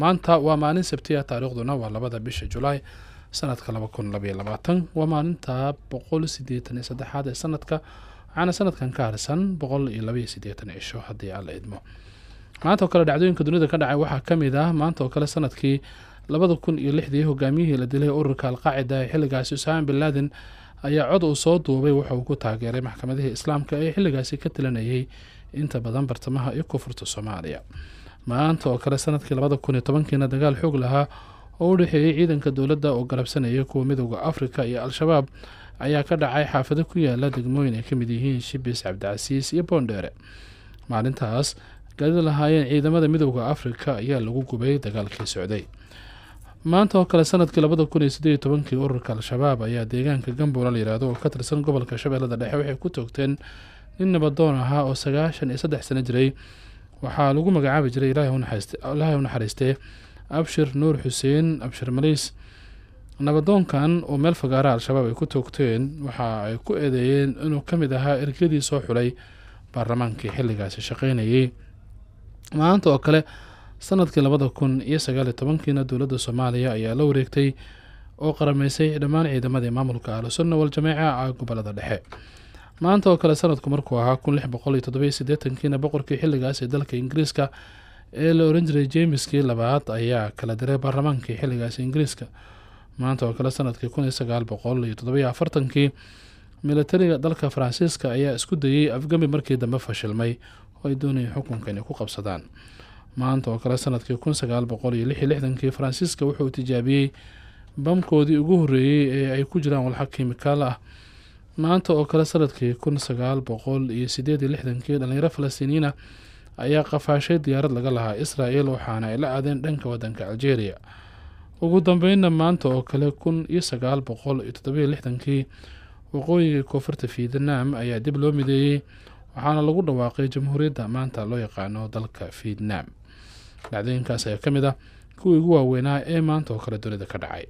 maanta waa maalin sabtiya taariikhduna waa labada bisha julaay sanadka laba kun labaiyo labaatan waa maalinta boqol sideetan iyo saddexaad ee sanadka waxaana sanadkan ka harsan boqol iyo labaiyo sideetan cisho haddii aan la idmo maanta oo kale dhacdooyinka dunida ka dhacay waxaa ka mid ah maanta oo kale sanadkii labada kun iyo lixdii hogaamiyihii la dilay ururka alqaacida ee xilligaasi usaam bin laaden ayaa cod uu soo duubay waxa uu ku taageeray maxkamadihii islaamka ee xilligaasi ka tilanayay inta badan bartamaha iyo koonfurta soomaaliya maanta oo kale sanadkii labada kun iyo tobankiina dagaal xoog lahaa oo u dhexeeyey ciidanka dowladda oo garabsanaya kuwa midooda afrika iyo al-shabaab ayaa ka dhacay xaafado ku yaala degmooyin ay ka mid yihiin shibis cabdicasiis iyo boondheere maalintaas galida lahaayeen ciidamada midooda afrika ayaa lagu gubay dagaalkii socday maanta oo kale sanadkii labada kun iyo sideed tobankii ururka al-shabaab ayaa deegaanka gambuura layihahdo oo ka tirsan gobolka shabeellada dhexe waxay ku toogteen nin nabadoon ahaa oo sagaashan iyo saddex sano jiray waxaa lagu magacaabi jiray ilaahay u naxariistee abshir nuur xuseen abshir maliis nabadoonkan oo meel fagaaraha al-shabaab ay ku toogteen waxa ay ku eedeeyeen inuu ka mid ahaa ergadii soo xulay baarlamaankii xilligaasi shaqeynayay maanta oo kale sanadkii labada kun iyo sagaal iyo tobankiina dowladda soomaaliya ayaa la wareegtay oo qarameysay dhammaan ciidamadii maamulka ahlusunna waljameica gobollada dhexe maanta oo kale sanadku markuu ahaa kun lix boqol iyo toddobiyo siddeetankiina boqorkii xilligaas ee dalka ingiriiska ee la oran jiray jeemiskii labaad ayaa kala diray baarlamaankii xilligaas ingiriiska maanta oo kale sanadkii kun iyo sagaal boqol iyo toddobiyo afartankii milatariga dalka faransiiska ayaa isku dayey afgembi markii dambe fashilmay oo ay doonayay xukunka ku qabsadaan maanta oo kale sanadkii kun sagaal boqol iyo lix iyo lixdankii faransiiska wuxuu tijaabiyey bamkoodii ugu horreeyey ee ay ku jiraan walxa kiimikaal ah maanta oo kale sanadkii kun sagaal boqol iyo sideed iyo lixdankii dhalinyaro falastiiniyiina ayaa qafaashay diyaarad laga lahaa israel waxaana ay la aadeen dhanka wadanka aljeeriya ugu dambeynna maanta oo kale kun iyo sagaal boqol iyo toddobiyo lixdankii waqooyiga koonfurta fietnaam ayaa dib loo mideeyey waxaana lagu dhawaaqay jamhuuriyadda maanta loo yaqaano dalka fietnaam dhacdooyinkaas ayaa ka mid ah kuwii ugu waaweynaa ee maanta oo kale dunida ka dhacay